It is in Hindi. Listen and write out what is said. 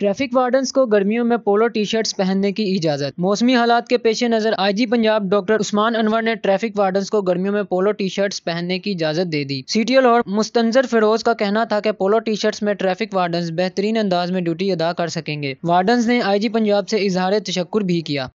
ट्रैफिक वार्डन को गर्मियों में पोलो टी शर्ट्स पहनने की इजाज़त मौसमी हालात के पेश नज़र आईजी पंजाब डॉक्टर उस्मान अनवर ने ट्रैफिक वार्डन्स को गर्मियों में पोलो टी शर्ट्स पहनने की इजाज़त दे दी सीटीएल और मुस्तंजर फिरोज का कहना था कि पोलो टी शर्ट्स में ट्रैफिक वार्डन्स बेहतरीन अंदाज में ड्यूटी अदा कर सकेंगे वार्डन्स ने आई जी पंजाब से इजहार तशक् भी किया